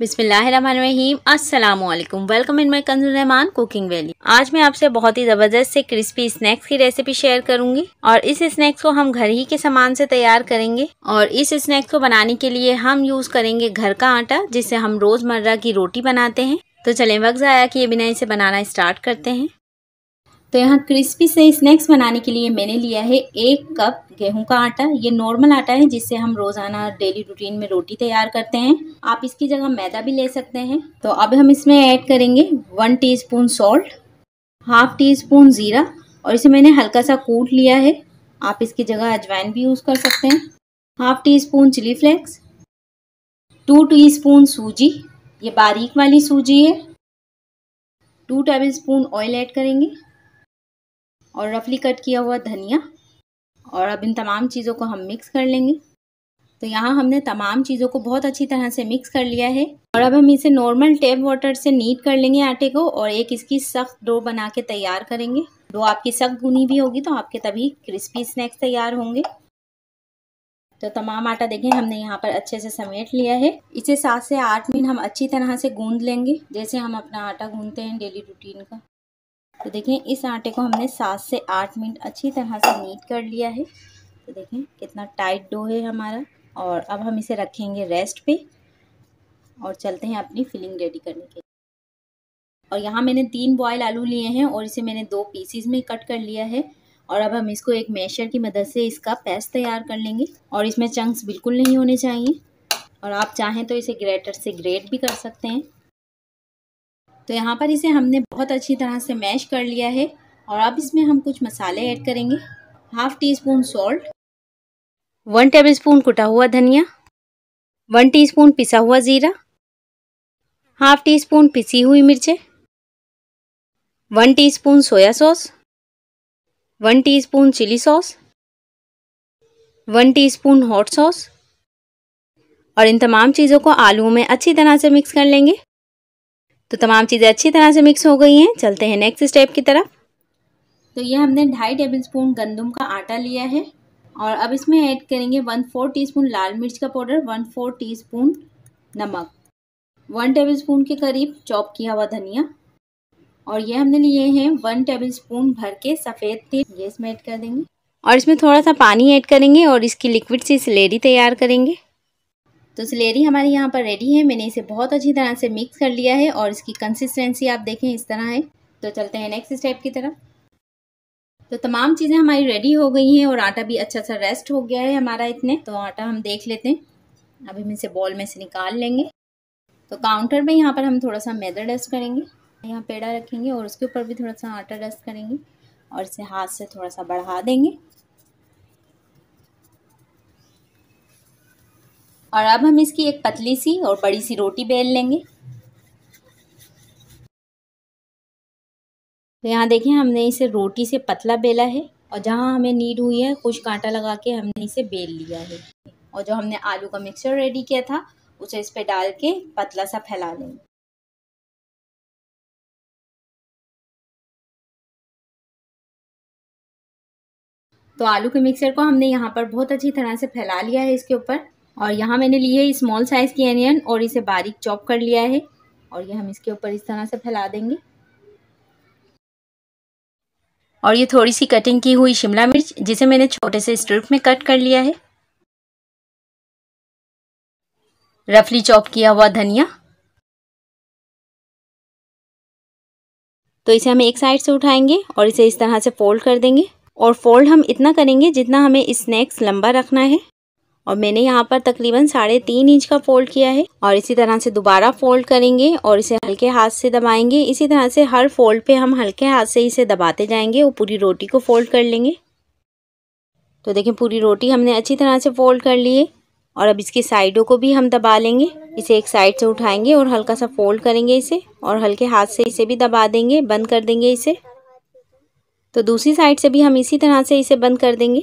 बिसमीम असलम welcome in my Rahman cooking valley आज मैं आपसे बहुत ही ज़बरदस्त से क्रिस्पी स्नैक्स की रेसिपी शेयर करूंगी और इस स्नैक्स को हम घर ही के सामान से तैयार करेंगे और इस स्नैक्स को बनाने के लिए हम यूज़ करेंगे घर का आटा जिससे हम रोज़मर्रा की रोटी बनाते हैं तो चलें वक्त ज़ाया ये बिना इसे बनाना स्टार्ट करते हैं तो यहाँ क्रिस्पी से स्नैक्स बनाने के लिए मैंने लिया है एक कप गेहूं का आटा ये नॉर्मल आटा है जिससे हम रोज़ाना डेली रूटीन में रोटी तैयार करते हैं आप इसकी जगह मैदा भी ले सकते हैं तो अब हम इसमें ऐड करेंगे one teaspoon salt half teaspoon ज़ीरा और इसे मैंने हल्का सा कूट लिया है आप इसकी जगह अजवाइन भी यूज़ कर सकते हैं half teaspoon chilli flakes to tea spoon सूजी ये बारीक वाली सूजी है to tablespoon oil add करेंगे और रफली कट किया हुआ धनिया और अब इन तमाम चीज़ों को हम मिक्स कर लेंगे तो यहाँ हमने तमाम चीज़ों को बहुत अच्छी तरह से मिक्स कर लिया है और अब हम इसे नॉर्मल टेप वाटर से नीट कर लेंगे आटे को और एक इसकी सख्त डो बना के तैयार करेंगे डो आपकी सख्त भुनी भी होगी तो आपके तभी क्रिस्पी स्नैक्स तैयार होंगे तो तमाम आटा देखें हमने यहाँ पर अच्छे से समेट लिया है इसे सात से आठ मिनट हम अच्छी तरह से गूंद लेंगे जैसे हम अपना आटा गूंदते हैं डेली रूटीन का तो देखें इस आटे को हमने सात से आठ मिनट अच्छी तरह से नीट कर लिया है तो देखें कितना टाइट डो है हमारा और अब हम इसे रखेंगे रेस्ट पे और चलते हैं अपनी फिलिंग रेडी करने के लिए और यहाँ मैंने तीन बॉयल आलू लिए हैं और इसे मैंने दो पीसीज में कट कर लिया है और अब हम इसको एक मैशर की मदद से इसका पेस्ट तैयार कर लेंगे और इसमें चंक्स बिल्कुल नहीं होने चाहिए और आप चाहें तो इसे ग्रेटर से ग्रेट भी कर सकते हैं तो यहाँ पर इसे हमने बहुत अच्छी तरह से मैश कर लिया है और अब इसमें हम कुछ मसाले ऐड करेंगे half teaspoon salt one tablespoon कुटा हुआ धनिया वन टी स्पून पिसा हुआ ज़ीरा हाफ टी स्पून पिसी हुई मिर्चें one teaspoon soya sauce one teaspoon chilli sauce one teaspoon hot sauce और इन तमाम चीज़ों को आलू में अच्छी तरह से मिक्स कर लेंगे तो तमाम चीज़ें अच्छी तरह से मिक्स हो गई हैं चलते हैं नेक्स्ट स्टेप की तरफ तो ये हमने ढाई टेबल स्पून गंदम का आटा लिया है और अब इसमें ऐड करेंगे वन फोर टीस्पून लाल मिर्च का पाउडर वन फोर टीस्पून नमक वन टेबल स्पून के करीब चॉप किया हुआ धनिया और ये हमने लिए हैं वन टेबल स्पून भर के सफ़ेद तिल ये इसमें ऐड कर देंगे और इसमें थोड़ा सा पानी ऐड करेंगे और इसकी लिक्विड से स्लेरी तैयार करेंगे तो सिलेरी हमारे यहाँ पर रेडी है मैंने इसे बहुत अच्छी तरह से मिक्स कर लिया है और इसकी कंसिस्टेंसी आप देखें इस तरह है तो चलते हैं नेक्स्ट स्टेप की तरफ तो तमाम चीज़ें हमारी रेडी हो गई हैं और आटा भी अच्छा सा रेस्ट हो गया है हमारा इतने तो आटा हम देख लेते हैं अभी हम इसे बॉल में से निकाल लेंगे तो काउंटर में यहाँ पर हम थोड़ा सा मैदा डस्ट करेंगे यहाँ पेड़ा रखेंगे और उसके ऊपर भी थोड़ा सा आटा डस्ट करेंगे और इसे हाथ से थोड़ा सा बढ़ा देंगे और अब हम इसकी एक पतली सी और बड़ी सी रोटी बेल लेंगे तो यहाँ देखिए हमने इसे रोटी से पतला बेला है और जहाँ हमें नीड हुई है कुछ कांटा लगा के हमने इसे बेल लिया है और जो हमने आलू का मिक्सचर रेडी किया था उसे इस पर डाल के पतला सा फैला लेंगे तो आलू के मिक्सर को हमने यहाँ पर बहुत अच्छी तरह से फैला लिया है इसके ऊपर और यहाँ मैंने ली है स्मॉल साइज़ की अनियन और इसे बारीक चॉप कर लिया है और ये हम इसके ऊपर इस तरह से फैला देंगे और ये थोड़ी सी कटिंग की हुई शिमला मिर्च जिसे मैंने छोटे से स्ट्रिप में कट कर लिया है रफली चॉप किया हुआ धनिया तो इसे हम एक साइड से उठाएंगे और इसे इस तरह से फोल्ड कर देंगे और फोल्ड हम इतना करेंगे जितना हमें स्नैक्स लंबा रखना है और मैंने यहाँ पर तकरीबन साढ़े तीन इंच का फोल्ड किया है और इसी तरह से दोबारा फोल्ड करेंगे और इसे हल्के हाथ से दबाएंगे इसी तरह से हर फोल्ड पे हम हल्के हाथ से इसे दबाते जाएंगे और पूरी रोटी को फोल्ड कर लेंगे तो देखें पूरी रोटी हमने अच्छी तरह से फोल्ड कर लिए और अब इसकी साइडों को भी हम दबा लेंगे इसे एक साइड से उठाएंगे और हल्का सा फोल्ड करेंगे इसे और हल्के हाथ से इसे भी दबा देंगे बंद कर देंगे इसे तो दूसरी साइड से भी हम इसी तरह से इसे बंद कर देंगे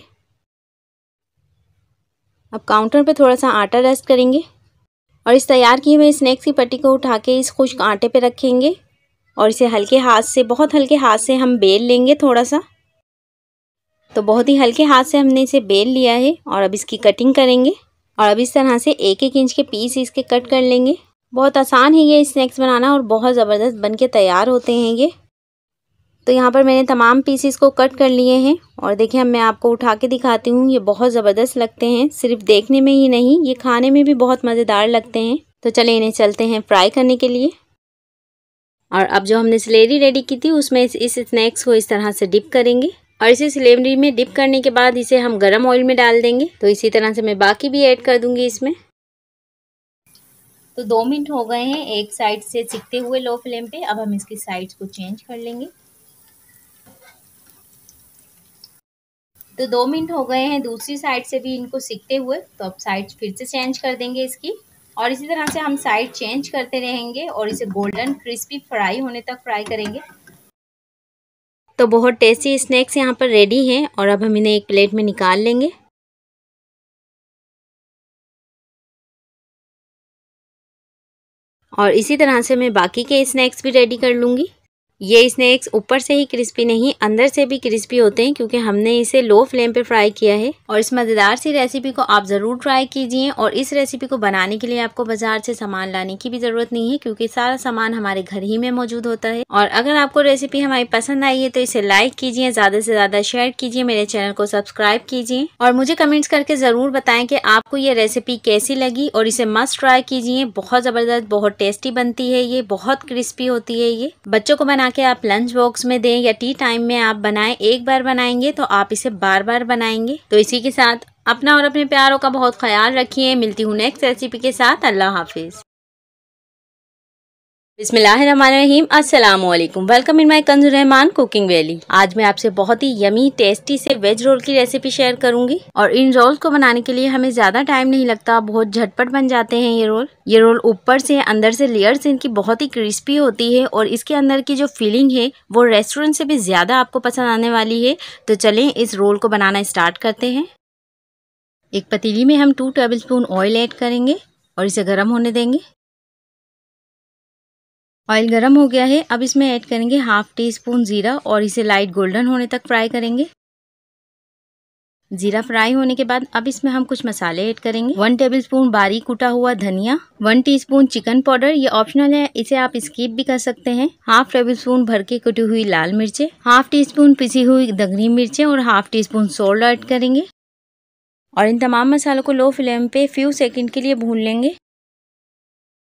अब काउंटर पे थोड़ा सा आटा रेस्ट करेंगे और इस तैयार किए हुए स्नैक्स की पट्टी को उठा के इस खुश्क आटे पे रखेंगे और इसे हल्के हाथ से बहुत हल्के हाथ से हम बेल लेंगे थोड़ा सा तो बहुत ही हल्के हाथ से हमने इसे बेल लिया है और अब इसकी कटिंग करेंगे और अब इस तरह से एक एक इंच के पीस इसके कट कर लेंगे बहुत आसान है ये स्नैक्स बनाना और बहुत ज़बरदस्त बन के तैयार होते हैं ये तो यहाँ पर मैंने तमाम पीसीस को कट कर लिए हैं और देखिए अब मैं आपको उठा के दिखाती हूँ ये बहुत ज़बरदस्त लगते हैं सिर्फ देखने में ही नहीं ये खाने में भी बहुत मज़ेदार लगते हैं तो चले इन्हें चलते हैं फ्राई करने के लिए और अब जो हमने सलेरी रेडी की थी उसमें इस, स्नैक्स को इस तरह से डिप करेंगे और इसे सिलेरी में डिप करने के बाद इसे हम गर्म ऑयल में डाल देंगे तो इसी तरह से मैं बाकी भी ऐड कर दूंगी इसमें तो दो मिनट हो गए हैं एक साइड से चिकते हुए लो फ्लेम पे अब हम इसकी साइड्स को चेंज कर लेंगे तो दो मिनट हो गए हैं दूसरी साइड से भी इनको सीखते हुए तो अब साइड फिर से चेंज कर देंगे इसकी और इसी तरह से हम साइड चेंज करते रहेंगे और इसे गोल्डन क्रिस्पी फ्राई होने तक फ्राई करेंगे तो बहुत टेस्टी स्नैक्स यहाँ पर रेडी हैं और अब हम इन्हें एक प्लेट में निकाल लेंगे और इसी तरह से मैं बाकी के स्नैक्स भी रेडी कर लूँगी ये स्नैक्स ऊपर से ही क्रिस्पी नहीं अंदर से भी क्रिस्पी होते हैं क्योंकि हमने इसे लो फ्लेम पे फ्राई किया है और इस मज़ेदार सी रेसिपी को आप ज़रूर ट्राई कीजिए और इस रेसिपी को बनाने के लिए आपको बाजार से सामान लाने की भी ज़रूरत नहीं है क्योंकि सारा सामान हमारे घर ही में मौजूद होता है और अगर आपको रेसिपी हमारी पसंद आई है तो इसे लाइक कीजिए ज़्यादा से ज़्यादा शेयर कीजिए मेरे चैनल को सब्सक्राइब कीजिए और मुझे कमेंट्स करके ज़रूर बताएं कि आपको ये रेसिपी कैसी लगी और इसे मस्ट ट्राई कीजिए बहुत ज़बरदस्त बहुत टेस्टी बनती है ये बहुत क्रिस्पी होती है ये बच्चों को बना के आप लंच बॉक्स में दें या टी टाइम में आप बनाएं एक बार बनाएंगे तो आप इसे बार बार बनाएंगे तो इसी के साथ अपना और अपने प्यारों का बहुत ख्याल रखिए मिलती हूँ नेक्स्ट रेसिपी के साथ अल्लाह हाफिज़ बिसमीम असलम welcome in my Rahman cooking valley आज मैं आपसे बहुत ही यमी टेस्टी से वेज रोल की रेसिपी शेयर करूंगी और इन रोल को बनाने के लिए हमें ज़्यादा टाइम नहीं लगता बहुत झटपट बन जाते हैं ये रोल ये रोल ऊपर से अंदर से लेयर्स इनकी बहुत ही क्रिस्पी होती है और इसके अंदर की जो फीलिंग है वो रेस्टोरेंट से भी ज़्यादा आपको पसंद आने वाली है तो चलें इस रोल को बनाना स्टार्ट करते हैं एक पतीली में हम two tablespoon oil add करेंगे और इसे गर्म होने देंगे ऑयल गर्म हो गया है अब इसमें ऐड करेंगे हाफ टी स्पून जीरा और इसे लाइट गोल्डन होने तक फ्राई करेंगे जीरा फ्राई होने के बाद अब इसमें हम कुछ मसाले ऐड करेंगे वन टेबल स्पून बारीक कूटा हुआ धनिया वन टीस्पून चिकन पाउडर ये ऑप्शनल है इसे आप स्कीप भी कर सकते हैं हाफ टेबल स्पून भर के कुटी हुई लाल मिर्चें हाफ टी स्पून पिसी हुई दगनी मिर्चें और half teaspoon salt add करेंगे और इन तमाम मसालों को लो फ्लेम पे फ्यू सेकंड के लिए भून लेंगे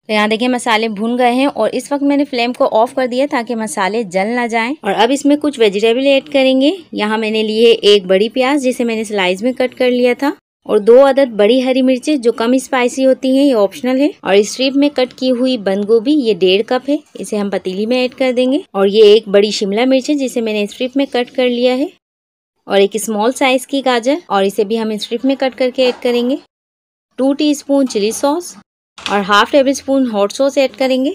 तो यहाँ देखिए मसाले भून गए हैं और इस वक्त मैंने फ्लेम को ऑफ कर दिया ताकि मसाले जल ना जाएं और अब इसमें कुछ वेजिटेबल ऐड करेंगे यहाँ मैंने लिए एक बड़ी प्याज जिसे मैंने स्लाइस में कट कर लिया था और दो अदद बड़ी हरी मिर्चें जो कम स्पाइसी होती हैं ये ऑप्शनल है और स्ट्रिप में कट की हुई बंद गोभी ये डेढ़ कप है इसे हम पतीली में ऐड कर देंगे और ये एक बड़ी शिमला मिर्च है जिसे मैंने स्ट्रिप में कट कर लिया है और एक स्मॉल साइज की गाजर और इसे भी हम स्ट्रिप में कट करके ऐड करेंगे टू स्पून चिली सॉस और half tablespoon hot sauce add करेंगे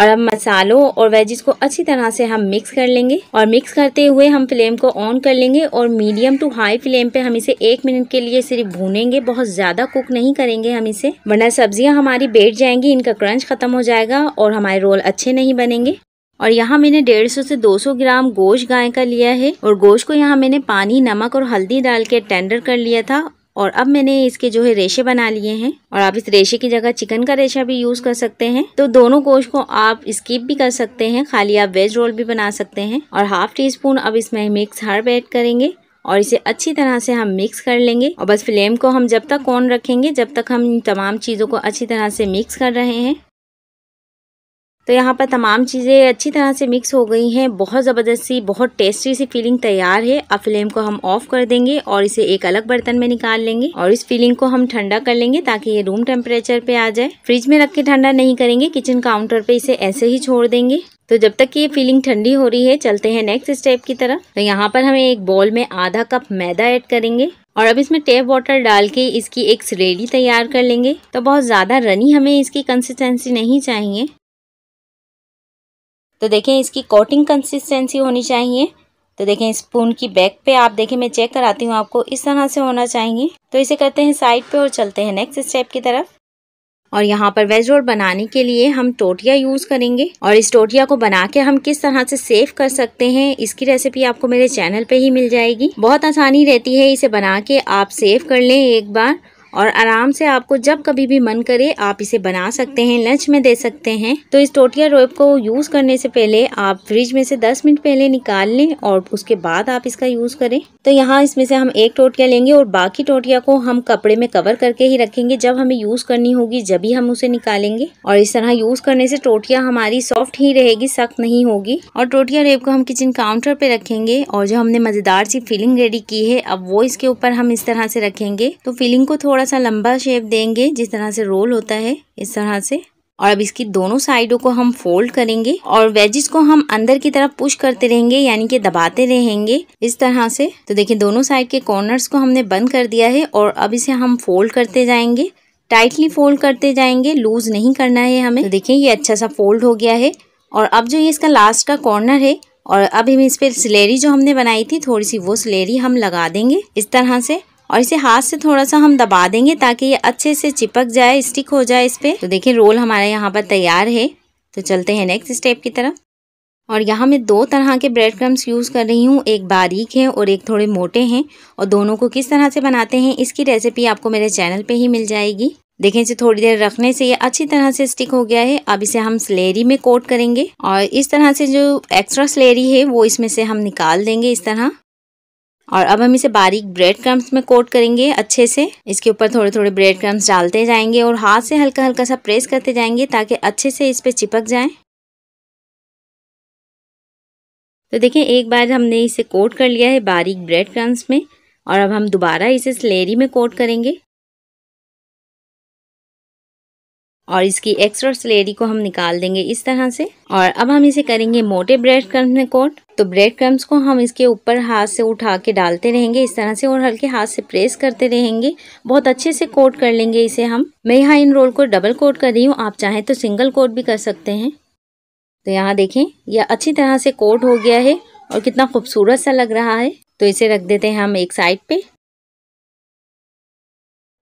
और अब मसालों और वेजिस को अच्छी तरह से हम मिक्स कर लेंगे और मिक्स करते हुए हम फ्लेम को ऑन कर लेंगे और मीडियम टू हाई फ्लेम पे हम इसे एक मिनट के लिए सिर्फ भूनेंगे बहुत ज़्यादा कुक नहीं करेंगे हम इसे वरना सब्जियां हमारी बैठ जाएंगी इनका क्रंच ख़त्म हो जाएगा और हमारे रोल अच्छे नहीं बनेंगे और यहाँ मैंने सौ से सौ ग्राम गोश्त गाय का लिया है और गोश्त को यहाँ मैंने पानी नमक और हल्दी डाल के टेंडर कर लिया था और अब मैंने इसके जो है रेशे बना लिए हैं और आप इस रेशे की जगह चिकन का रेशा भी यूज़ कर सकते हैं तो दोनों गोश्त को आप स्किप भी कर सकते हैं खाली आप वेज रोल भी बना सकते हैं और हाफ टी स्पून अब इसमें मिक्स हर्ब ऐड करेंगे और इसे अच्छी तरह से हम मिक्स कर लेंगे और बस फ्लेम को हम जब तक ऑन रखेंगे जब तक हम इन तमाम चीज़ों को अच्छी तरह से मिक्स कर रहे हैं तो यहाँ पर तमाम चीज़ें अच्छी तरह से मिक्स हो गई हैं बहुत ज़बरदस्ती बहुत टेस्टी सी फीलिंग तैयार है अब फ्लेम को हम ऑफ कर देंगे और इसे एक अलग बर्तन में निकाल लेंगे और इस फीलिंग को हम ठंडा कर लेंगे ताकि ये रूम टेम्परेचर पे आ जाए फ्रिज में रख के ठंडा नहीं करेंगे किचन काउंटर पे इसे ऐसे ही छोड़ देंगे तो जब तक ये फीलिंग ठंडी हो रही है चलते हैं नेक्स्ट स्टेप की तरफ तो यहाँ पर हमें एक बॉल में आधा कप मैदा ऐड करेंगे और अब इसमें टेप वाटर डाल के इसकी एक सरेली तैयार कर लेंगे तो बहुत ज़्यादा रनी हमें इसकी कंसिस्टेंसी नहीं चाहिए तो देखें इसकी कोटिंग कंसिस्टेंसी होनी चाहिए तो देखें स्पून की बैक पे आप देखें मैं चेक कराती हूँ आपको इस तरह से होना चाहिए तो इसे करते हैं साइड पे और चलते हैं नेक्स्ट स्टेप की तरफ और यहाँ पर वेज रोल बनाने के लिए हम टोटिया यूज़ करेंगे और इस टोटिया को बना के हम किस तरह से सेव कर सकते हैं इसकी रेसिपी आपको मेरे चैनल पे ही मिल जाएगी बहुत आसानी रहती है इसे बना के आप सेव कर लें एक बार और आराम से आपको जब कभी भी मन करे आप इसे बना सकते हैं लंच में दे सकते हैं तो इस टोटिया रोप को यूज़ करने से पहले आप फ्रिज में से दस मिनट पहले निकाल लें और उसके बाद आप इसका यूज़ करें तो यहाँ इसमें से हम एक टोटिया लेंगे और बाकी टोटिया को हम कपड़े में कवर करके ही रखेंगे जब हमें यूज़ करनी होगी जब ही हम उसे निकालेंगे और इस तरह यूज़ करने से टोटिया हमारी सॉफ्ट ही रहेगी सख्त नहीं होगी और टोटिया रेप को हम किचन काउंटर पे रखेंगे और जो हमने मज़ेदार सी फिलिंग रेडी की है अब वो इसके ऊपर हम इस तरह से रखेंगे तो फिलिंग को थोड़ा सा लंबा शेप देंगे जिस तरह से रोल होता है इस तरह से और अब इसकी दोनों साइडों को हम फोल्ड करेंगे और वेजिस को हम अंदर की तरफ पुश करते रहेंगे यानी कि दबाते रहेंगे इस तरह से तो देखिए दोनों साइड के कॉर्नर्स को हमने बंद कर दिया है और अब इसे हम फोल्ड करते जाएंगे टाइटली फोल्ड करते जाएंगे लूज नहीं करना है हमें तो देखिए ये अच्छा सा फोल्ड हो गया है और अब जो ये इसका लास्ट का कॉर्नर है और अब हम इस पर सिलेरी जो हमने बनाई थी थोड़ी सी वो सिलेरी हम लगा देंगे इस तरह से और इसे हाथ से थोड़ा सा हम दबा देंगे ताकि ये अच्छे से चिपक जाए स्टिक हो जाए इस पर तो देखिए रोल हमारे यहाँ पर तैयार है तो चलते हैं नेक्स्ट स्टेप की तरफ और यहाँ मैं दो तरह के ब्रेड क्रम्स यूज़ कर रही हूँ एक बारीक है और एक थोड़े मोटे हैं और दोनों को किस तरह से बनाते हैं इसकी रेसिपी आपको मेरे चैनल पे ही मिल जाएगी देखें इसे थोड़ी देर रखने से ये अच्छी तरह से स्टिक हो गया है अब इसे हम स्लेरी में कोट करेंगे और इस तरह से जो एक्स्ट्रा स्लेरी है वो इसमें से हम निकाल देंगे इस तरह और अब हम इसे बारीक ब्रेड क्रम्स में कोट करेंगे अच्छे से इसके ऊपर थोड़े थोड़े ब्रेड क्रम्स डालते जाएंगे और हाथ से हल्का हल्का सा प्रेस करते जाएंगे ताकि अच्छे से इस पर चिपक जाए तो देखिए एक बार हमने इसे कोट कर लिया है बारीक ब्रेड क्रम्स में और अब हम दोबारा इसे स्लेरी में कोट करेंगे और इसकी एक्स्ट्रा सलेरी को हम निकाल देंगे इस तरह से और अब हम इसे करेंगे मोटे ब्रेड क्रम्स में कोट तो ब्रेड क्रम्स को हम इसके ऊपर हाथ से उठा के डालते रहेंगे इस तरह से और हल्के हाथ से प्रेस करते रहेंगे बहुत अच्छे से कोट कर लेंगे इसे हम मैं यहाँ इन रोल को डबल कोट कर रही हूँ आप चाहें तो सिंगल कोट भी कर सकते हैं तो यहाँ देखें यह अच्छी तरह से कोट हो गया है और कितना खूबसूरत सा लग रहा है तो इसे रख देते हैं हम एक साइड पे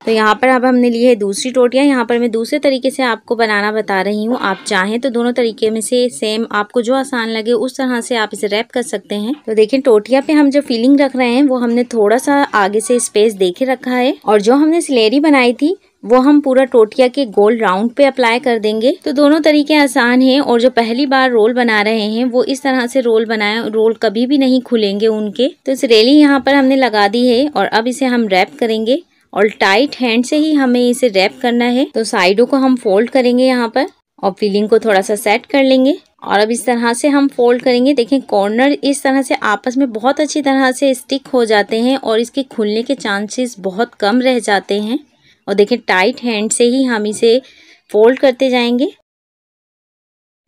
तो यहाँ पर अब हमने ली है दूसरी टोटियाँ यहाँ पर मैं दूसरे तरीके से आपको बनाना बता रही हूँ आप चाहें तो दोनों तरीके में से सेम आपको जो आसान लगे उस तरह से आप इसे रैप कर सकते हैं तो देखिए टोटिया पे हम जो फीलिंग रख रहे हैं वो हमने थोड़ा सा आगे से स्पेस देखे रखा है और जो हमने सिलेरी बनाई थी वो हम पूरा टोटिया के गोल राउंड पे अप्लाई कर देंगे तो दोनों तरीके आसान हैं और जो पहली बार रोल बना रहे हैं वो इस तरह से रोल बनाए रोल कभी भी नहीं खुलेंगे उनके तो इस रेली यहाँ पर हमने लगा दी है और अब इसे हम रैप करेंगे और टाइट हैंड से ही हमें इसे रैप करना है तो साइडों को हम फोल्ड करेंगे यहाँ पर और फिलिंग को थोड़ा सा सेट कर लेंगे और अब इस तरह से हम फोल्ड करेंगे देखें कॉर्नर इस तरह से आपस में बहुत अच्छी तरह से स्टिक हो जाते हैं और इसके खुलने के चांसेस बहुत कम रह जाते हैं और देखें टाइट हैंड से ही हम इसे फोल्ड करते जाएंगे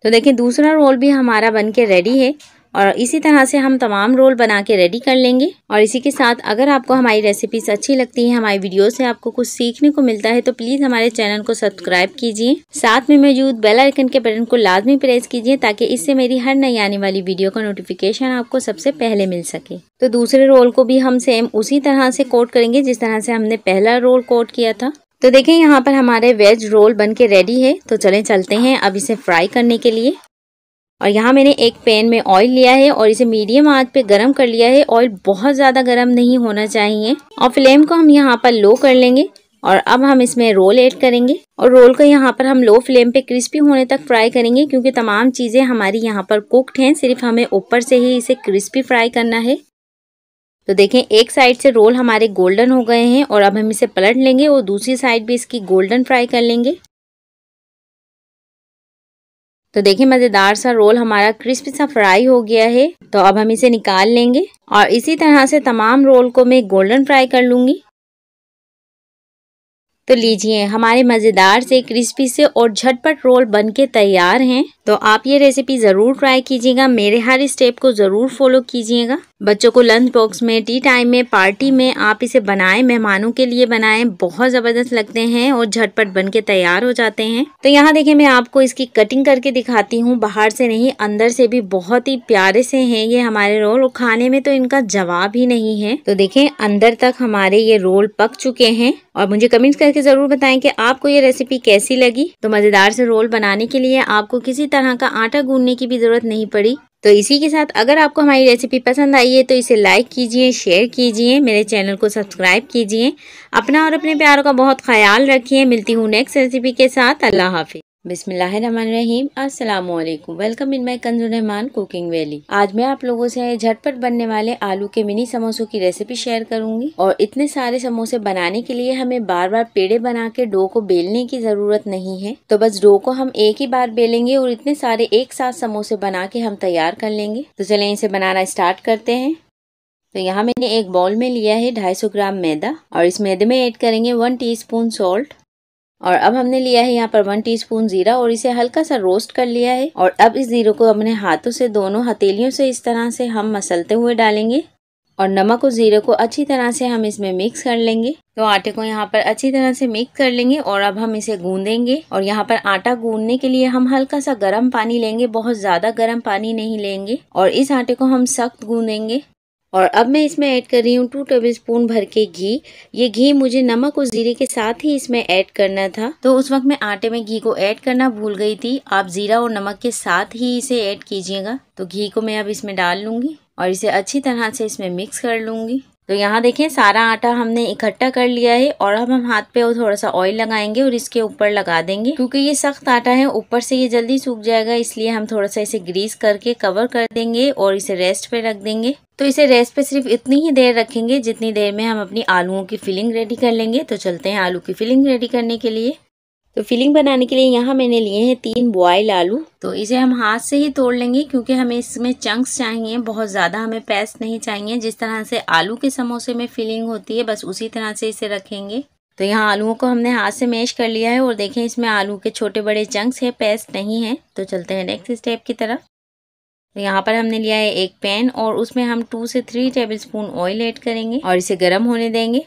तो देखें दूसरा रोल भी हमारा बन के रेडी है और इसी तरह से हम तमाम रोल बना के रेडी कर लेंगे और इसी के साथ अगर आपको हमारी रेसिपीज अच्छी लगती है हमारी वीडियो से आपको कुछ सीखने को मिलता है तो प्लीज़ हमारे चैनल को सब्सक्राइब कीजिए साथ में मौजूद बेल आइकन के बटन को लाजमी प्रेस कीजिए ताकि इससे मेरी हर नई आने वाली वीडियो का नोटिफिकेशन आपको सबसे पहले मिल सके तो दूसरे रोल को भी हम सेम उसी तरह से कोट करेंगे जिस तरह से हमने पहला रोल कोट किया था तो देखें यहाँ पर हमारे वेज रोल बन के रेडी है तो चलें चलते हैं अब इसे फ्राई करने के लिए और यहाँ मैंने एक पैन में ऑयल लिया है और इसे मीडियम आंच पे गरम कर लिया है ऑयल बहुत ज़्यादा गरम नहीं होना चाहिए और फ्लेम को हम यहाँ पर लो कर लेंगे और अब हम इसमें रोल ऐड करेंगे और रोल को यहाँ पर हम लो फ्लेम पे क्रिस्पी होने तक फ्राई करेंगे क्योंकि तमाम चीज़ें हमारी यहाँ पर कुकड हैं सिर्फ हमें ऊपर से ही इसे क्रिस्पी फ्राई करना है तो देखें एक साइड से रोल हमारे गोल्डन हो गए हैं और अब हम इसे पलट लेंगे और दूसरी साइड भी इसकी गोल्डन फ्राई कर लेंगे तो देखिए मज़ेदार सा रोल हमारा क्रिस्पी सा फ्राई हो गया है तो अब हम इसे निकाल लेंगे और इसी तरह से तमाम रोल को मैं गोल्डन फ्राई कर लूँगी तो लीजिए हमारे मज़ेदार से क्रिस्पी से और झटपट रोल बन के तैयार हैं तो आप ये रेसिपी ज़रूर ट्राई कीजिएगा मेरे हर स्टेप को ज़रूर फॉलो कीजिएगा बच्चों को लंच बॉक्स में टी टाइम में पार्टी में आप इसे बनाएं मेहमानों के लिए बनाएं बहुत ज़बरदस्त लगते हैं और झटपट बन के तैयार हो जाते हैं तो यहाँ देखिए मैं आपको इसकी कटिंग करके दिखाती हूँ बाहर से नहीं अंदर से भी बहुत ही प्यारे से हैं ये हमारे रोल और खाने में तो इनका जवाब ही नहीं है तो देखें अंदर तक हमारे ये रोल पक चुके हैं और मुझे कमेंट्स करके ज़रूर बताएं कि आपको ये रेसिपी कैसी लगी तो मज़ेदार से रोल बनाने के लिए आपको किसी तरह का आटा गूनने की भी ज़रूरत नहीं पड़ी तो इसी के साथ अगर आपको हमारी रेसिपी पसंद आई है तो इसे लाइक कीजिए शेयर कीजिए मेरे चैनल को सब्सक्राइब कीजिए अपना और अपने प्यारों का बहुत ख्याल रखिए मिलती हूँ नेक्स्ट रेसिपी के साथ अल्लाह हाफिज़ बिसमीम अस्सलाम वालेकुम वेलकम इन माय कंजुर रहमान कुकिंग वैली आज मैं आप लोगों से झटपट बनने वाले आलू के मिनी समोसों की रेसिपी शेयर करूंगी और इतने सारे समोसे बनाने के लिए हमें बार बार पेड़े बना के डो को बेलने की ज़रूरत नहीं है तो बस डो को हम एक ही बार बेलेंगे और इतने सारे एक साथ समोसे बना के हम तैयार कर लेंगे तो चले इसे बनाना स्टार्ट करते हैं तो यहाँ मैंने एक बॉल में लिया है सौ ग्राम मैदा और इस मैदे में ऐड करेंगे वन टीस्पून सॉल्ट और अब हमने लिया है यहाँ पर वन टीस्पून जीरा और इसे हल्का सा रोस्ट कर लिया है और अब इस जीरो को अपने हाथों से दोनों हथेलियों से इस तरह से हम मसलते हुए डालेंगे और नमक और जीरे को अच्छी तरह से हम इसमें मिक्स कर लेंगे तो आटे को यहाँ पर अच्छी तरह से मिक्स कर लेंगे और अब हम इसे गूंदेंगे और यहाँ पर आटा गूंदने के लिए हम हल्का सा गर्म पानी लेंगे बहुत ज़्यादा गर्म पानी नहीं लेंगे और इस आटे को हम सख्त गूंदेंगे और अब मैं इसमें ऐड कर रही हूँ टू टेबल स्पून भर के घी ये घी मुझे नमक और जीरे के साथ ही इसमें ऐड करना था तो उस वक्त मैं आटे में घी को ऐड करना भूल गई थी आप जीरा और नमक के साथ ही इसे ऐड कीजिएगा तो घी को मैं अब इसमें डाल लूंगी और इसे अच्छी तरह से इसमें मिक्स कर लूँगी तो यहाँ देखें सारा आटा हमने इकट्ठा कर लिया है और अब हम हाथ पे थोड़ा सा ऑयल लगाएंगे और इसके ऊपर लगा देंगे क्योंकि ये सख्त आटा है ऊपर से ये जल्दी सूख जाएगा इसलिए हम थोड़ा सा इसे ग्रीस करके कवर कर देंगे और इसे रेस्ट पे रख देंगे तो इसे रेस्ट पे सिर्फ इतनी ही देर रखेंगे जितनी देर में हम अपनी आलूओं की फिलिंग रेडी कर लेंगे तो चलते हैं आलू की फिलिंग रेडी करने के लिए तो फिलिंग बनाने के लिए यहाँ मैंने लिए हैं तीन बॉयल आलू तो इसे हम हाथ से ही तोड़ लेंगे क्योंकि हमें इसमें चंक्स चाहिए बहुत ज़्यादा हमें पेस्ट नहीं चाहिए जिस तरह से आलू के समोसे में फिलिंग होती है बस उसी तरह से इसे रखेंगे तो यहाँ आलूओं को हमने हाथ से मैश कर लिया है और देखें इसमें आलू के छोटे बड़े चंक्स है पेस्ट नहीं है तो चलते हैं नेक्स्ट स्टेप की तरफ तो यहाँ पर हमने लिया है एक पैन और उसमें हम टू से three tablespoon oil add करेंगे और इसे गर्म होने देंगे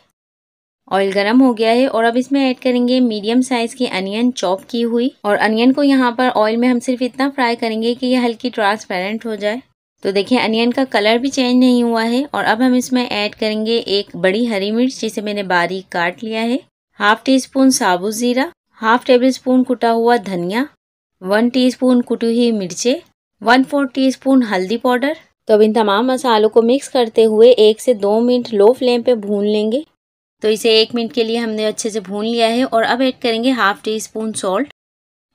ऑयल गर्म हो गया है और अब इसमें ऐड करेंगे मीडियम साइज की अनियन चॉप की हुई और अनियन को यहाँ पर ऑयल में हम सिर्फ इतना फ्राई करेंगे कि यह हल्की ट्रांसपेरेंट हो जाए तो देखिए अनियन का कलर भी चेंज नहीं हुआ है और अब हम इसमें ऐड करेंगे एक बड़ी हरी मिर्च जिसे मैंने बारीक काट लिया है हाफ टी स्पून साबुत ज़ीरा हाफ टेबल स्पून कुटा हुआ धनिया वन टी स्पून कुटी हुई मिर्चे वन फोर स्पून हल्दी पाउडर तो अब इन तमाम मसालों को मिक्स करते हुए एक से दो मिनट लो फ्लेम पे भून लेंगे तो इसे एक मिनट के लिए हमने अच्छे से भून लिया है और अब ऐड करेंगे हाफ टी स्पून सॉल्ट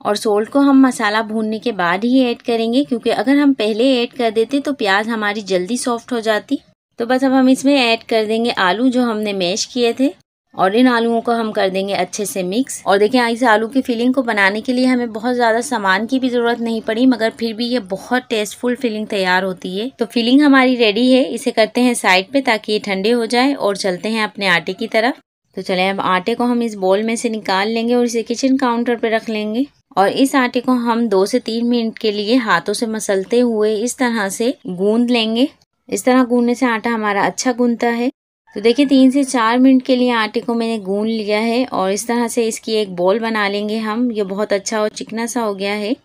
और सोल्ट को हम मसाला भूनने के बाद ही ऐड करेंगे क्योंकि अगर हम पहले ऐड कर देते तो प्याज हमारी जल्दी सॉफ्ट हो जाती तो बस अब हम इसमें ऐड कर देंगे आलू जो हमने मैश किए थे और इन आलूओं को हम कर देंगे अच्छे से मिक्स और देखिए इस आलू की फिलिंग को बनाने के लिए हमें बहुत ज़्यादा सामान की भी ज़रूरत नहीं पड़ी मगर फिर भी ये बहुत टेस्टफुल फिलिंग तैयार होती है तो फिलिंग हमारी रेडी है इसे करते हैं साइड पे ताकि ये ठंडे हो जाए और चलते हैं अपने आटे की तरफ तो चले अब आटे को हम इस बोल में से निकाल लेंगे और इसे किचन काउंटर पर रख लेंगे और इस आटे को हम दो से तीन मिनट के लिए हाथों से मसलते हुए इस तरह से गूंद लेंगे इस तरह गूंदने से आटा हमारा अच्छा गूंदता है तो देखिए तीन से चार मिनट के लिए आटे को मैंने गूंद लिया है और इस तरह से इसकी एक बॉल बना लेंगे हम ये बहुत अच्छा और चिकना सा हो गया है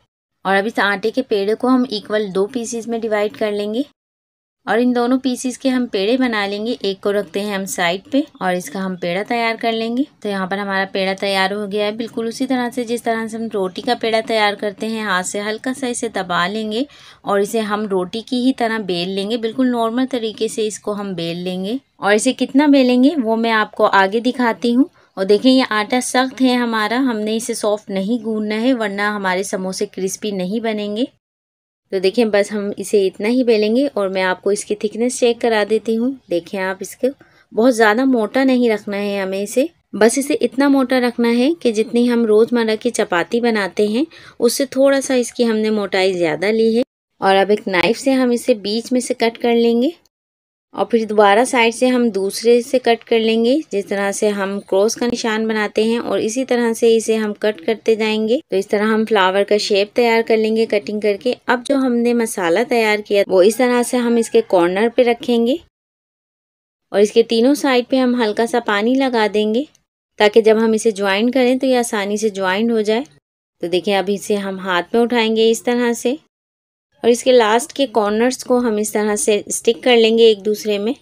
और अब इस आटे के पेड़े को हम इक्वल दो पीसीज में डिवाइड कर लेंगे और इन दोनों पीसीस के हम पेड़े बना लेंगे एक को रखते हैं हम साइड पे और इसका हम पेड़ा तैयार कर लेंगे तो यहाँ पर हमारा पेड़ा तैयार हो गया है बिल्कुल उसी तरह से जिस तरह से हम रोटी का पेड़ा तैयार करते हैं हाथ से हल्का सा इसे दबा लेंगे और इसे हम रोटी की ही तरह बेल लेंगे बिल्कुल नॉर्मल तरीके से इसको हम बेल लेंगे और इसे कितना बेलेंगे वो मैं आपको आगे दिखाती हूँ और देखें ये आटा सख्त है हमारा हमने इसे सॉफ्ट नहीं गूंदना है वरना हमारे समोसे क्रिस्पी नहीं बनेंगे तो देखिए बस हम इसे इतना ही बेलेंगे और मैं आपको इसकी थिकनेस चेक करा देती हूँ देखें आप इसको बहुत ज़्यादा मोटा नहीं रखना है हमें इसे बस इसे इतना मोटा रखना है कि जितनी हम रोज़मर्रा की चपाती बनाते हैं उससे थोड़ा सा इसकी हमने मोटाई ज़्यादा ली है और अब एक नाइफ़ से हम इसे बीच में से कट कर लेंगे और फिर दोबारा साइड से हम दूसरे से कट कर लेंगे जिस तरह से हम क्रॉस का निशान बनाते हैं और इसी तरह से इसे हम कट करते जाएंगे तो इस तरह हम फ्लावर का शेप तैयार कर लेंगे कटिंग करके अब जो हमने मसाला तैयार किया वो इस तरह से हम इसके कॉर्नर पे रखेंगे और इसके तीनों साइड पे हम हल्का सा पानी लगा देंगे ताकि जब हम इसे ज्वाइन करें तो ये आसानी से ज्वाइन हो जाए तो देखिए अब इसे हम हाथ में उठाएंगे इस तरह से और इसके लास्ट के कॉर्नर्स को हम इस तरह से स्टिक कर लेंगे एक दूसरे में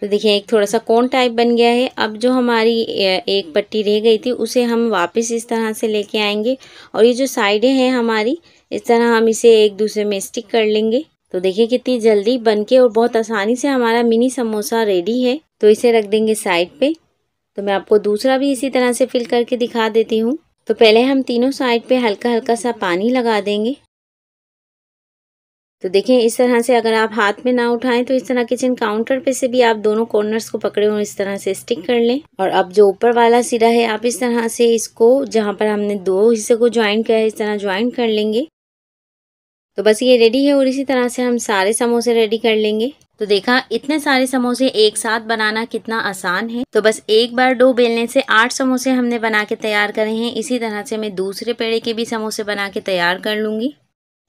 तो देखिए एक थोड़ा सा कोन टाइप बन गया है अब जो हमारी एक पट्टी रह गई थी उसे हम वापस इस तरह से लेके आएंगे और ये जो साइडें हैं हमारी इस तरह हम इसे एक दूसरे में स्टिक कर लेंगे तो देखिए कितनी जल्दी बनके और बहुत आसानी से हमारा मिनी समोसा रेडी है तो इसे रख देंगे साइड पे तो मैं आपको दूसरा भी इसी तरह से फिल करके दिखा देती हूँ तो पहले हम तीनों साइड पे हल्का हल्का सा पानी लगा देंगे तो देखें इस तरह से अगर आप हाथ में ना उठाएं तो इस तरह किचन काउंटर पे से भी आप दोनों कॉर्नर्स को पकड़े हुए इस तरह से स्टिक कर लें और अब जो ऊपर वाला सिरा है आप इस तरह से इसको जहाँ पर हमने दो हिस्से को ज्वाइन किया है इस तरह ज्वाइन कर लेंगे तो बस ये रेडी है और इसी तरह से हम सारे समोसे रेडी कर लेंगे तो देखा इतने सारे समोसे एक साथ बनाना कितना आसान है तो बस एक बार डो बेलने से आठ समोसे हमने बना के तैयार करे हैं इसी तरह से मैं दूसरे पेड़े के भी समोसे बना के तैयार कर लूंगी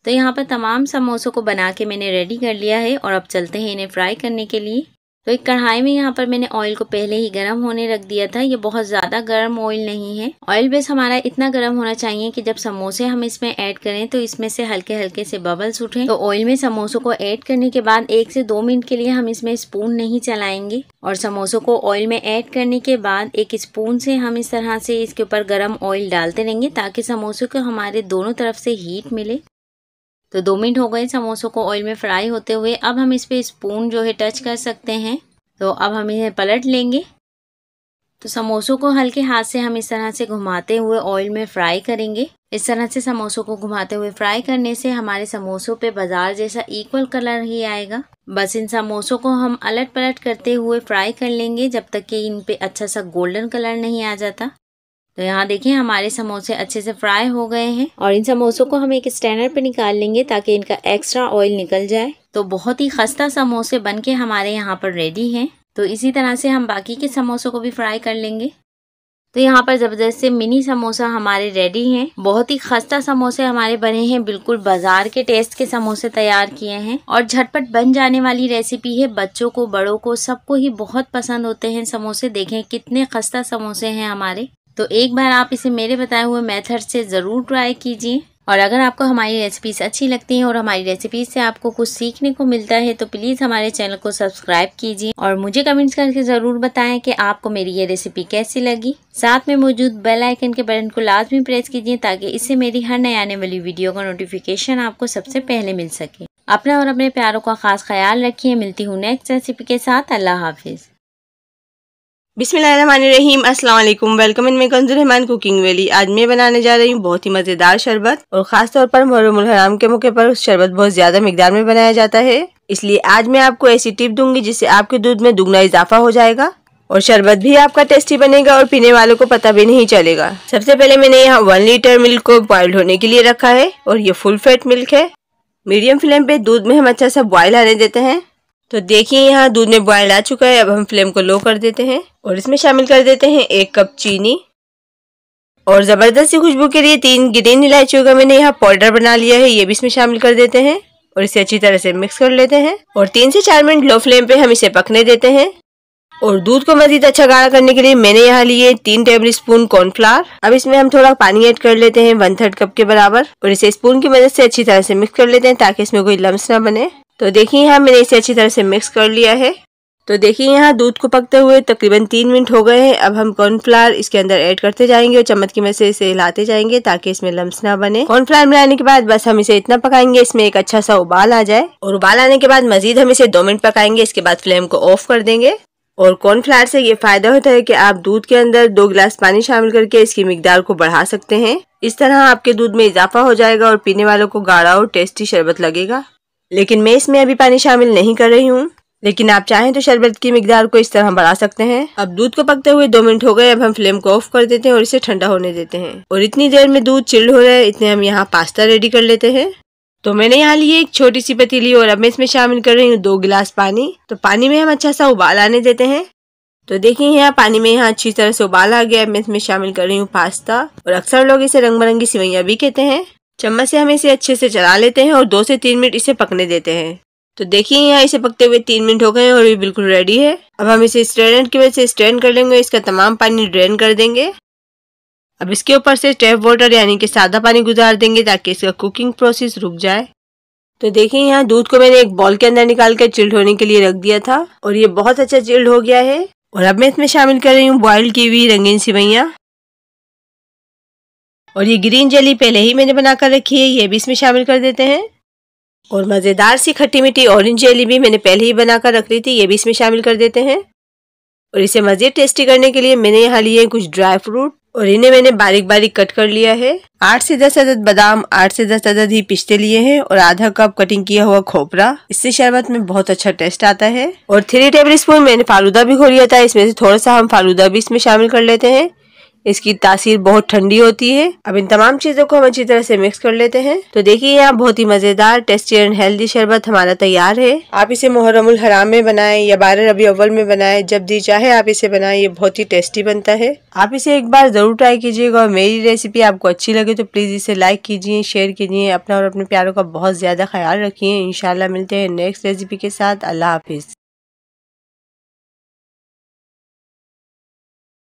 तो यहाँ पर तमाम समोसों को बना के मैंने रेडी कर लिया है और अब चलते हैं इन्हें फ्राई करने के लिए तो एक कढ़ाई में यहाँ पर मैंने ऑयल को पहले ही गर्म होने रख दिया था ये बहुत ज़्यादा गर्म ऑयल नहीं है ऑयल बेस हमारा इतना गर्म होना चाहिए कि जब समोसे हम इसमें ऐड करें तो इसमें से हल्के हल्के से बबल्स उठें तो ऑयल में समोसों को ऐड करने के बाद एक से दो मिनट के लिए हम इसमें स्पून नहीं चलाएंगे और समोसों को ऑयल में ऐड करने के बाद एक स्पून से हम इस तरह से इसके ऊपर गर्म ऑयल डालते रहेंगे ताकि समोसों को हमारे दोनों तरफ से हीट मिले तो दो मिनट हो गए समोसों को ऑयल में फ्राई होते हुए अब हम इस पर स्पून जो है टच कर सकते हैं तो अब हम इन्हें पलट लेंगे तो समोसों को हल्के हाथ से हम इस तरह से घुमाते हुए ऑयल में फ्राई करेंगे इस तरह से समोसों को घुमाते हुए फ्राई करने से हमारे समोसों पे बाजार जैसा इक्वल कलर ही आएगा बस इन समोसों को हम अलट पलट करते हुए फ्राई कर लेंगे जब तक कि इन पे अच्छा सा गोल्डन कलर नहीं आ जाता तो यहाँ देखिए हमारे समोसे अच्छे से फ्राई हो गए हैं और इन समोसों को हम एक स्टैंडर पे निकाल लेंगे ताकि इनका एक्स्ट्रा ऑयल निकल जाए तो बहुत ही खस्ता समोसे बन के हमारे यहाँ पर रेडी हैं तो इसी तरह से हम बाकी के समोसों को भी फ्राई कर लेंगे तो यहाँ पर ज़बरदस्त से मिनी समोसा हमारे रेडी हैं बहुत ही खस्ता समोसे हमारे बने हैं बिल्कुल बाजार के टेस्ट के समोसे तैयार किए हैं और झटपट बन जाने वाली रेसिपी है बच्चों को बड़ों को सबको ही बहुत पसंद होते हैं समोसे देखें कितने खस्ता समोसे हैं हमारे तो एक बार आप इसे मेरे बताए हुए मेथड से ज़रूर ट्राई कीजिए और अगर आपको हमारी रेसिपीज़ अच्छी लगती हैं और हमारी रेसिपीज़ से आपको कुछ सीखने को मिलता है तो प्लीज़ हमारे चैनल को सब्सक्राइब कीजिए और मुझे कमेंट्स करके ज़रूर बताएं कि आपको मेरी ये रेसिपी कैसी लगी साथ में मौजूद बेल आइकन के बटन को लाजमी प्रेस कीजिए ताकि इससे मेरी हर नए आने वाली वीडियो का नोटिफिकेशन आपको सबसे पहले मिल सके अपना और अपने प्यारों का खास ख्याल रखिए मिलती हूँ नेक्स्ट रेसिपी के साथ अल्लाह हाफिज़ बिस्मिल्लाम असलम welcome in my Rahman cooking valley आज मैं बनाने जा रही हूँ बहुत ही मज़ेदार शरबत और ख़ास तौर पर मुहरम हराम के मौके पर शरबत बहुत ज़्यादा मकदार में बनाया जाता है इसलिए आज मैं आपको ऐसी टिप दूंगी जिससे आपके दूध में दुगना इजाफा हो जाएगा और शरबत भी आपका टेस्टी बनेगा और पीने वालों को पता भी नहीं चलेगा सबसे पहले मैंने यहाँ वन लीटर मिल्क को बॉइल्ड होने के लिए रखा है और ये फुल फैट मिल्क है मीडियम फ्लेम पे दूध में हम अच्छा सा बॉयल आने देते हैं तो देखिए यहाँ दूध में बॉयल आ चुका है अब हम फ्लेम को लो कर देते हैं और इसमें शामिल कर देते हैं एक कप चीनी और ज़बरदस्ती खुशबू के लिए तीन ग्रीन इलायचियों का मैंने यहाँ पाउडर बना लिया है ये भी इसमें शामिल कर देते हैं और इसे अच्छी तरह से मिक्स कर लेते हैं और तीन से चार मिनट लो फ्लेम पे हम इसे पकने देते हैं और दूध को मजीद अच्छा गाढ़ा करने के लिए मैंने यहाँ लिए तीन टेबल स्पून कॉर्नफ्लावर अब इसमें हम थोड़ा पानी ऐड कर लेते हैं वन थर्ड कप के बराबर और इसे स्पून की मदद से अच्छी तरह से मिक्स कर लेते हैं ताकि इसमें कोई लम्स ना बने तो देखिए यहाँ मैंने इसे अच्छी तरह से मिक्स कर लिया है तो देखिए यहाँ दूध को पकते हुए तकरीबन तीन मिनट हो गए हैं अब हम कॉर्नफ्लावर इसके अंदर ऐड करते जाएंगे और चम्मच की मदद से इसे हिलाते जाएंगे ताकि इसमें लम्स ना बने कॉर्नफ्लावर मिलाने के बाद बस हम इसे इतना पकाएंगे इसमें एक अच्छा सा उबाल आ जाए और उबाल आने के बाद मजीद हम इसे दो मिनट पकाएंगे इसके बाद फ्लेम को ऑफ कर देंगे और कॉर्नफ्लावर से ये फायदा होता है कि आप दूध के अंदर दो गिलास पानी शामिल करके इसकी मकदार को बढ़ा सकते हैं इस तरह आपके दूध में इजाफा हो जाएगा और पीने वालों को गाढ़ा और टेस्टी शरबत लगेगा लेकिन मैं इसमें अभी पानी शामिल नहीं कर रही हूँ लेकिन आप चाहें तो शरबत की मिकदार को इस तरह बढ़ा सकते हैं अब दूध को पकते हुए दो मिनट हो गए अब हम फ्लेम को ऑफ कर देते हैं और इसे ठंडा होने देते हैं और इतनी देर में दूध चिल्ड हो रहा है इतने हम यहाँ पास्ता रेडी कर लेते हैं तो मैंने यहाँ लिए एक छोटी सी पतीली और अब मैं इसमें शामिल कर रही हूँ दो गिलास पानी तो पानी में हम अच्छा सा उबाल आने देते हैं तो देखिए यहाँ पानी में यहाँ अच्छी तरह से उबाल आ गया मैं इसमें शामिल कर रही हूँ पास्ता और अक्सर लोग इसे रंग बिरंगी सिवैया भी कहते हैं चम्मच से हम इसे अच्छे से चला लेते हैं और दो से तीन मिनट इसे पकने देते हैं तो देखिए यहाँ इसे पकते हुए तीन मिनट हो गए हैं और ये बिल्कुल रेडी है अब हम इसे स्ट्रेनर की वजह से स्ट्रेन कर लेंगे इसका तमाम पानी ड्रेन कर देंगे अब इसके ऊपर से टैप वाटर यानी कि सादा पानी गुजार देंगे ताकि इसका कुकिंग प्रोसेस रुक जाए तो देखिए यहाँ दूध को मैंने एक बॉल के अंदर निकाल कर चिल्ड होने के लिए रख दिया था और ये बहुत अच्छा चिल्ड हो गया है और अब मैं इसमें शामिल कर रही हूँ बॉयल की हुई रंगीन सिवैयाँ और ये ग्रीन जेली पहले ही मैंने बना कर रखी है ये भी इसमें शामिल कर देते हैं और मज़ेदार सी खट्टी मीठी ऑरेंज जेली भी मैंने पहले ही बना कर रख ली थी ये भी इसमें शामिल कर देते हैं और इसे मज़ीद टेस्टी करने के लिए मैंने यहाँ लिए हैं कुछ ड्राई फ्रूट और इन्हें मैंने बारीक बारीक कट कर लिया है आठ से दस अदद बादाम आठ से दस अदद ही पिस्ते लिए हैं और आधा कप कटिंग किया हुआ खोपरा इससे शरबत में बहुत अच्छा टेस्ट आता है और थ्री टेबल स्पून मैंने फालूदा भी खो लिया था इसमें से थोड़ा सा हम फालूदा भी इसमें शामिल कर लेते हैं इसकी तासीर बहुत ठंडी होती है अब इन तमाम चीजों को हम अच्छी तरह से मिक्स कर लेते हैं तो देखिए यहाँ बहुत ही मजेदार टेस्टी एंड हेल्दी शरबत हमारा तैयार है आप इसे मुहर्रमुल हराम में बनाएं या बारह रबी अव्वल में बनाएं जब दी चाहे आप इसे बनाएं ये बहुत ही टेस्टी बनता है आप इसे एक बार जरूर ट्राई कीजिएगा और मेरी रेसिपी आपको अच्छी लगे तो प्लीज इसे लाइक कीजिए शेयर कीजिए अपना और अपने प्यारों का बहुत ज्यादा ख्याल रखिए इनशाला मिलते हैं नेक्स्ट रेसिपी के साथ अल्लाह हाफिज